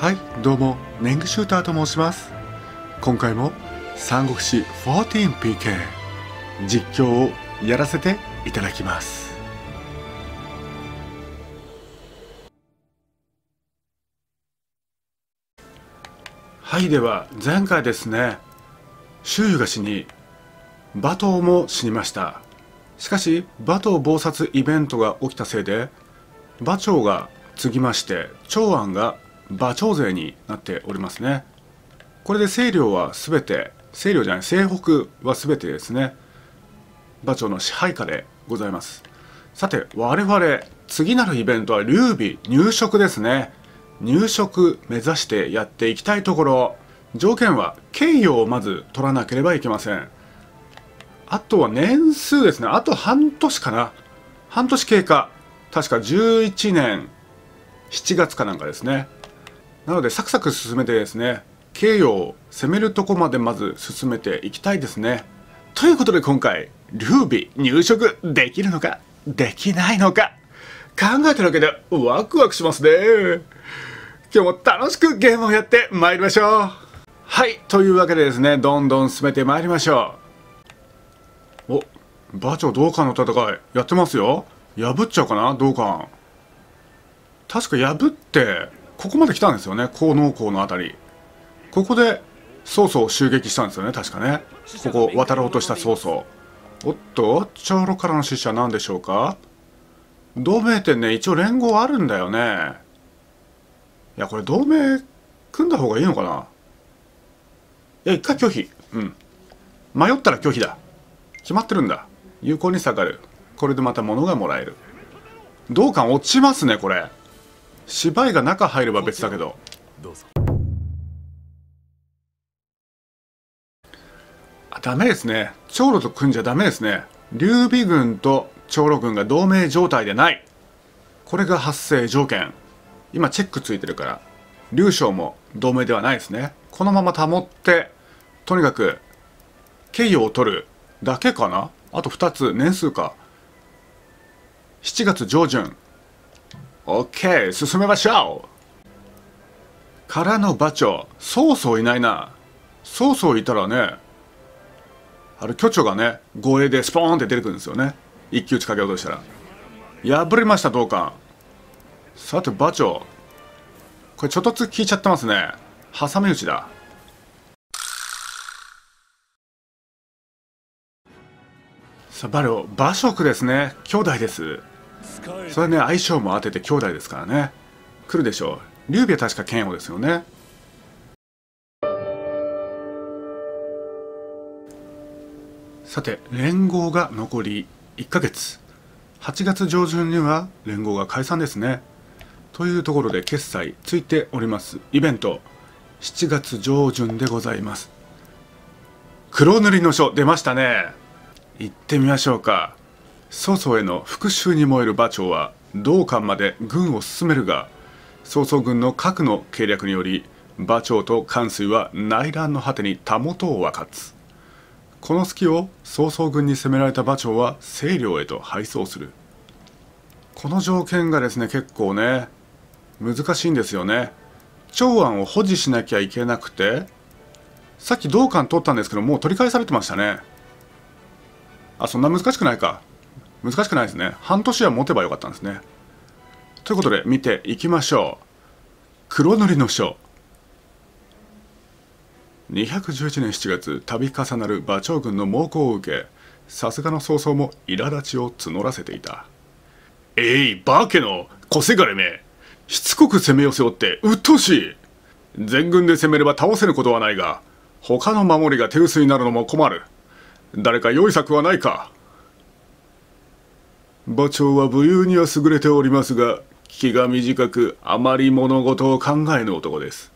はいどうもネングシューターと申します今回も三国志 14PK 実況をやらせていただきますはいでは前回ですね周囲が死に馬頭も死にましたしかし馬頭謀殺イベントが起きたせいで馬長が継ぎまして長安が馬長勢になっておりますねこれで西領は全て西領じゃない西北は全てですね馬長の支配下でございますさて我々次なるイベントは劉備入植ですね入植目指してやっていきたいところ条件は敬意をまず取らなければいけませんあとは年数ですねあと半年かな半年経過確か11年7月かなんかですねなのでサクサク進めてですね経由を攻めるとこまでまず進めていきたいですねということで今回劉備入植できるのかできないのか考えただけでワクワクしますね今日も楽しくゲームをやってまいりましょうはいというわけでですねどんどん進めてまいりましょうお馬長同館の戦いやってますよ破っちゃうかな同館確か破ってここまで来たんですよね高濃厚の辺りここで曹操を襲撃したんですよね確かねここ渡ろうとした曹操おっと長老からの死者何でしょうか同盟ってね一応連合あるんだよねいやこれ同盟組んだ方がいいのかないや一回拒否うん迷ったら拒否だ決まってるんだ有効に下がるこれでまた物がもらえる同感落ちますねこれ芝居が中入れば別だけどどうぞあダメですね長老と組んじゃダメですね劉備軍と長老軍が同盟状態でないこれが発生条件今チェックついてるから劉将も同盟ではないですねこのまま保ってとにかく敬意を取るだけかなあと2つ年数か7月上旬 OK 進めましょうからの馬長そうそういないなそうそういたらねあれ巨長がね護衛でスポーンって出てくるんですよね一騎打ちかけようとしたら破りました同感さて馬長これちょっとつ効いちゃってますね挟み撃ちださあバレ馬食ですね兄弟ですそれね相性も当てて兄弟ですからね来るでしょう劉備は確か剣王ですよねさて連合が残り1ヶ月8月上旬には連合が解散ですねというところで決済ついておりますイベント7月上旬でございます黒塗りの書出ましたね行ってみましょうか曹操への復讐に燃える馬長は道館まで軍を進めるが曹操軍の核の計略により馬長と関水は内乱の果てにたもとを分かつこの隙を曹操軍に攻められた馬長は清涼へと敗走するこの条件がですね結構ね難しいんですよね長安を保持しなきゃいけなくてさっき道館取ったんですけどもう取り返されてましたねあそんな難しくないか難しくないですね半年は持てばよかったんですねということで見ていきましょう黒塗りの書211年7月度重なる馬長軍の猛攻を受けさすがの早々も苛立ちを募らせていたえい馬家の小せがれめしつこく攻め寄せおって鬱陶しい全軍で攻めれば倒せることはないが他の守りが手薄になるのも困る誰か良い策はないか馬長は武勇には優れておりますが気が短くあまり物事を考えぬ男です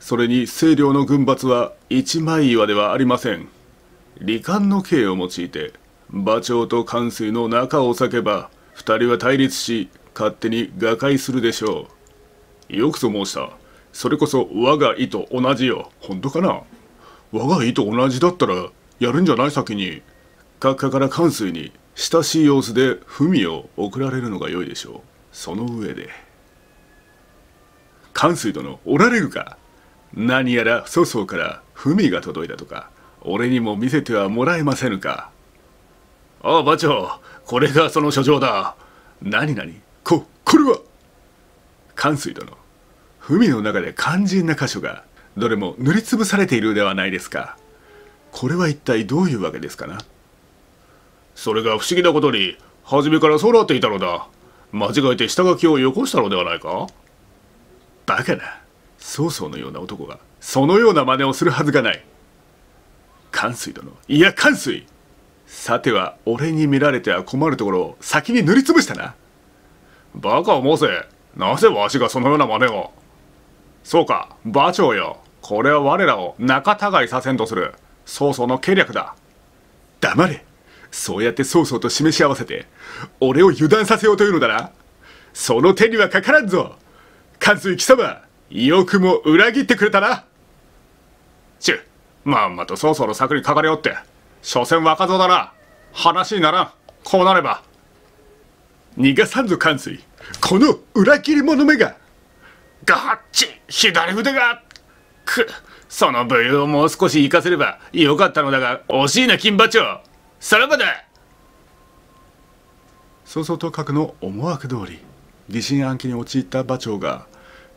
それに清涼の軍閥は一枚岩ではありません罹患の刑を用いて馬長と関水の仲を裂けば2人は対立し勝手に瓦解するでしょうよくぞ申したそれこそ我が意と同じよ本当かな我が意と同じだったらやるんじゃない先に閣下から関水に親しい様子で文を送られるのが良いでしょうその上で関水殿おられるか何やら粗相から文が届いたとか俺にも見せてはもらえませぬかああ馬長これがその書状だ何何ここれは関水殿文の中で肝心な箇所がどれも塗りつぶされているではないですかこれは一体どういうわけですかなそれが不思議なことに初めからそうなっていたのだ間違えて下書きをよこしたのではないかバカな曹操のような男がそのような真似をするはずがない関水殿いや関水さては俺に見られては困るところを先に塗りつぶしたなバカを申せなぜわしがそのような真似をそうか馬長よこれは我らを仲違いさせんとする曹操の計略だ黙れそうやって曹操と示し合わせて、俺を油断させようというのだな。その手にはかからんぞ。関水貴様、よくも裏切ってくれたな。ちゅ、まんまと曹操の策にかかれよって。所詮若造だな。話にならん。こうなれば。逃がさんぞ関水。この裏切り者めが。ガッチ左腕がくその武勇をもう少し生かせればよかったのだが惜しいな金馬長さらばだ曹操と核の思惑通り疑心暗鬼に陥った馬長が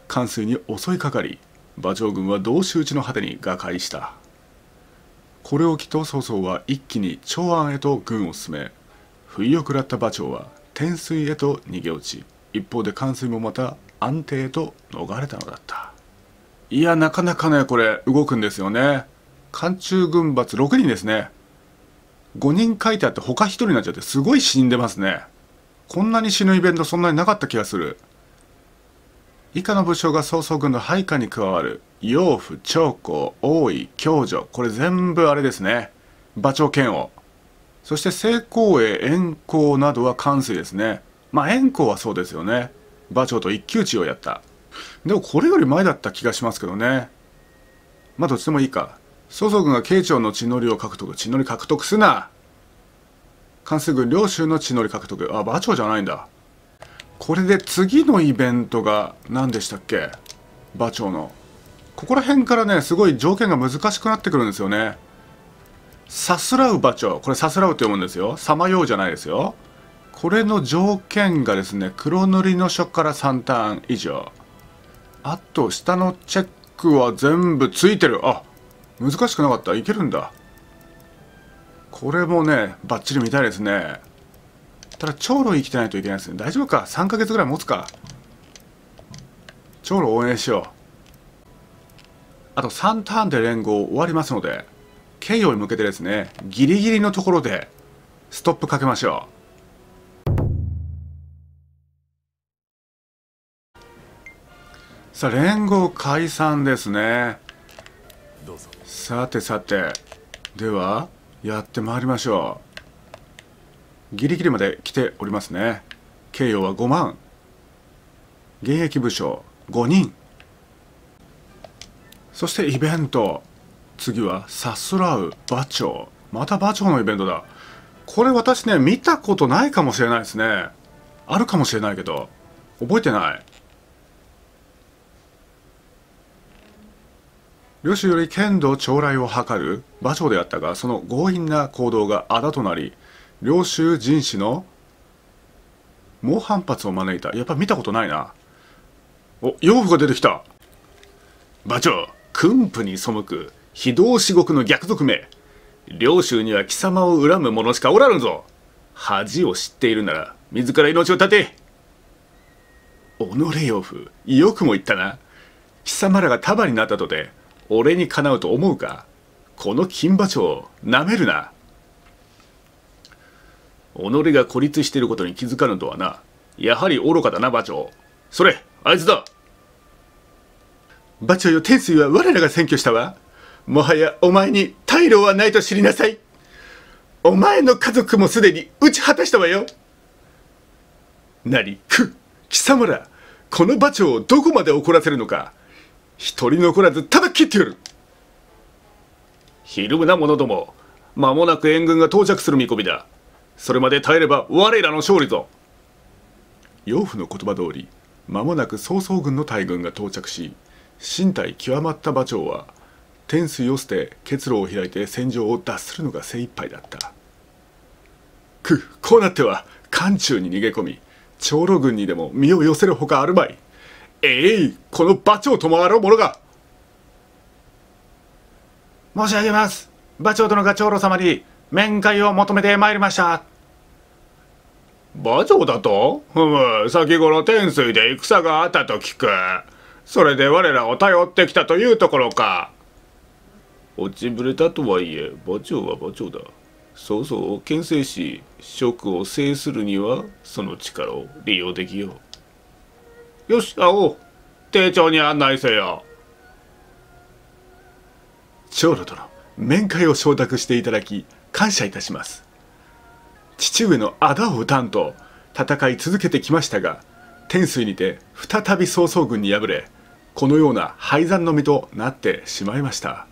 関水に襲いかかり馬長軍は同士討ちの果てに瓦解したこれを機と曹操は一気に長安へと軍を進め不意を食らった馬長は天水へと逃げ落ち一方で関水もまた安定へと逃れたのだったいやなかなかねこれ動くんですよね冠中軍閥6人ですね5人書いてあって他1人になっちゃってすごい死んでますねこんなに死ぬイベントそんなになかった気がする以下の武将が曹操軍の配下に加わる養父長江王位共助これ全部あれですね馬長剣王そして成功へ遠行などは関水ですねまあ遠行はそうですよね馬長と一騎打ちをやったでもこれより前だった気がしますけどねまあどっちでもいいか祖祖軍が慶長の血のりを獲得。血のり獲得すな関西軍領州の血のり獲得。あ、馬長じゃないんだ。これで次のイベントが何でしたっけ馬長の。ここら辺からね、すごい条件が難しくなってくるんですよね。さすらう馬長。これさすらうって読むんですよ。さまようじゃないですよ。これの条件がですね、黒塗りの書から3ターン以上。あと、下のチェックは全部ついてる。あ、難しくなかったいけるんだこれもねバッチリ見たいですねただ長老生きてないといけないですね大丈夫か3ヶ月ぐらい持つか長老応援しようあと3ターンで連合終わりますので慶応に向けてですねギリギリのところでストップかけましょうさあ連合解散ですねさてさてではやってまいりましょうギリギリまで来ておりますね慶応は5万現役武将5人そしてイベント次はさすらう馬長また馬長のイベントだこれ私ね見たことないかもしれないですねあるかもしれないけど覚えてないよしより剣道将来を図る馬長であったがその強引な行動があだとなり領州人士の猛反発を招いたやっぱ見たことないなお養父が出てきた馬長君父に背く非道至極の逆賊名領州には貴様を恨む者しかおらぬぞ恥を知っているなら自ら命を絶て己養父よくも言ったな貴様らが束になったとて俺にかなうと思うかこの金馬町なめるな己が孤立していることに気づかぬとはなやはり愚かだな馬長それあいつだ馬長よ天水は我らが占拠したわもはやお前に退路はないと知りなさいお前の家族もすでに打ち果たしたわよなにく貴様らこの馬長をどこまで怒らせるのか一人残らず叩き切ってやるひるむな者ども間もなく援軍が到着する見込みだそれまで耐えれば我らの勝利ぞ養父の言葉通り間もなく曹操軍の大軍が到着し身体極まった馬長は天水を捨て結露を開いて戦場を脱するのが精一杯だったくこうなっては漢中に逃げ込み長老軍にでも身を寄せるほかあるまいえい、この馬長ともあろう者が申し上げます。馬長殿が長老様に面会を求めてまいりました。馬長だとふむ、先頃天水で戦があったと聞く。それで我らを頼ってきたというところか。落ちぶれたとはいえ、馬長は馬長だ。そうそう、牽制し、職を制するには、その力を利用できよう。吉田を丁重に案内せよ長老殿、面会を承諾していただき感謝いたします父上の仇を討たんと戦い続けてきましたが天水にて再び曹操軍に敗れこのような敗残の身となってしまいました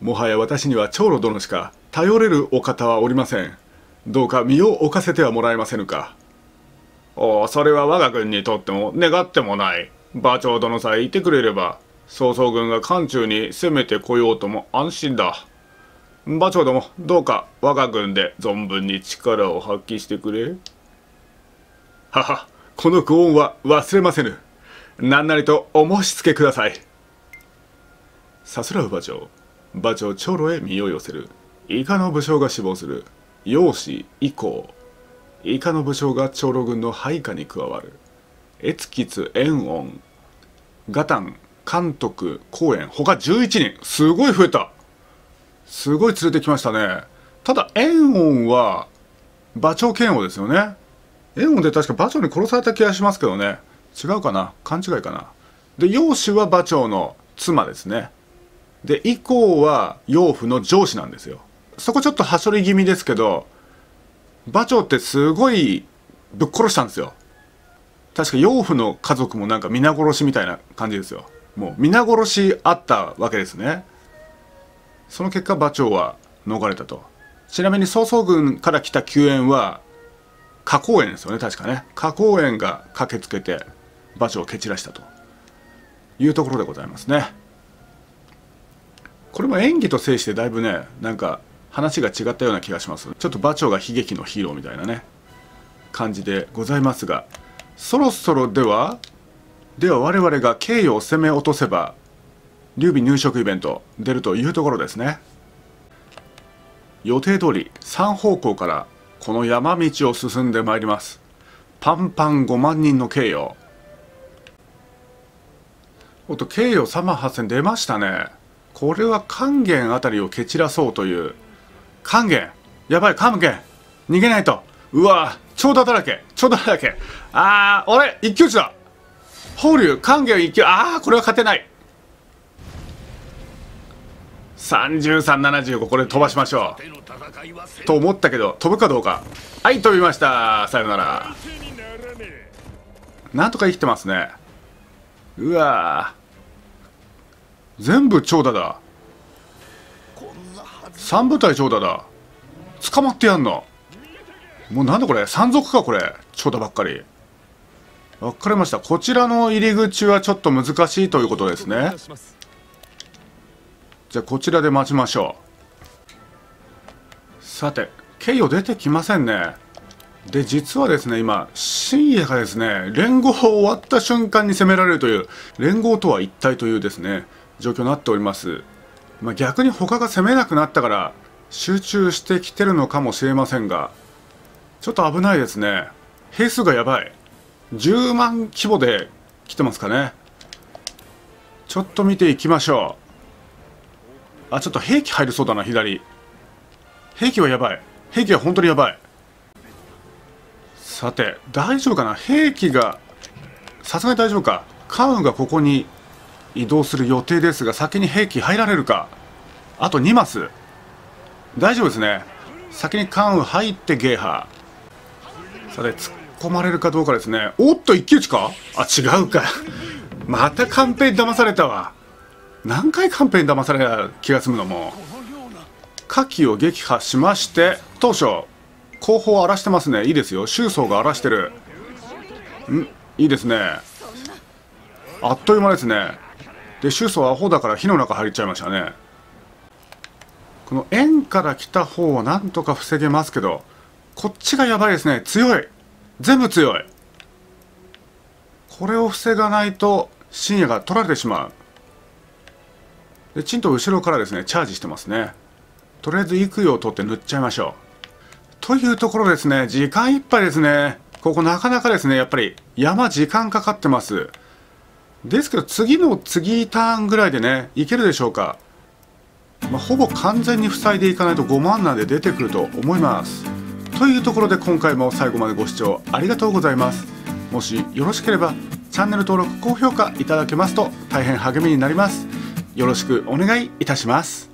もはや私には長老殿しか頼れるお方はおりませんどうか身を置かせてはもらえませぬかおお、それは我が軍にとっても願ってもない。馬長殿さえいてくれれば、曹操軍が漢中に攻めてこようとも安心だ。馬長殿、どうか我が軍で存分に力を発揮してくれ。はは、この御恩は忘れませぬ。何なりとお申し付けください。さすらう馬長、馬長長老へ身を寄せる。イカの武将が死亡する。容姿以降。以下の武将が長老軍の配下に加わる越吉炎恩ガタン監督公園他11人すごい増えたすごい連れてきましたねただ炎恩は馬長剣王ですよね炎恩で確か馬長に殺された気がしますけどね違うかな勘違いかなで楊子は馬長の妻ですねで以降は養父の上司なんですよそこちょっとはしょり気味ですけど馬長ってすごいぶっ殺したんですよ確か養父の家族もなんか皆殺しみたいな感じですよもう皆殺しあったわけですねその結果馬長は逃れたとちなみに曹操軍から来た救援は花公園ですよね確かね花公園が駆けつけて馬長を蹴散らしたというところでございますねこれも演技と制してだいぶねなんか話が違ったような気がしますちょっと馬長が悲劇のヒーローみたいなね感じでございますがそろそろではでは我々が敬意を攻め落とせば劉備入植イベント出るというところですね予定通り3方向からこの山道を進んでまいりますパンパン5万人の敬意おっと、を与万8 0出ましたね。これは勸玄あたりを蹴散らそうという還元やばい還ン逃げないとうわ長打だらけ長打だらけあーあれ一騎打ちだ法隆還元一騎ああこれは勝てない3375これ飛ばしましょうと思ったけど飛ぶかどうかはい飛びましたさよならなんとか生きてますねうわ全部長打だ三部隊長だだ捕まってやんのもうなんだこれ山賊かこれ長太ばっかり分かりましたこちらの入り口はちょっと難しいということですねじゃあこちらで待ちましょうさて敬意を出てきませんねで実はですね今深夜がですね連合終わった瞬間に攻められるという連合とは一体というですね状況になっておりますまあ、逆に他が攻めなくなったから集中してきてるのかもしれませんがちょっと危ないですね兵数がやばい10万規模で来てますかねちょっと見ていきましょうあちょっと兵器入りそうだな左兵器はやばい兵器は本当にやばいさて大丈夫かな兵器がさすがに大丈夫かカウンがここに移動する予定ですが先に兵器入られるかあと2マス大丈夫ですね先に関羽入ってゲーハーさて突っ込まれるかどうかですねおっと一騎打ちかあ違うかまたンペに騙されたわ何回ンペに騙された気が済むのも火器を撃破しまして当初後方荒らしてますねいいですよ周宗が荒らしてるんいいですねあっという間ですねで主訴アホだから火の中入っちゃいましたねこの円から来た方をなんとか防げますけどこっちがやばいですね強い全部強いこれを防がないと深夜が取られてしまうでちんと後ろからですねチャージしてますねとりあえず幾を取って塗っちゃいましょうというところですね時間いっぱいですねここなかなかですねやっぱり山時間かかってますですけど次の次ターンぐらいでねいけるでしょうか、まあ、ほぼ完全に塞いでいかないと5万なんで出てくると思いますというところで今回も最後までご視聴ありがとうございますもしよろしければチャンネル登録高評価いただけますと大変励みになりますよろしくお願いいたします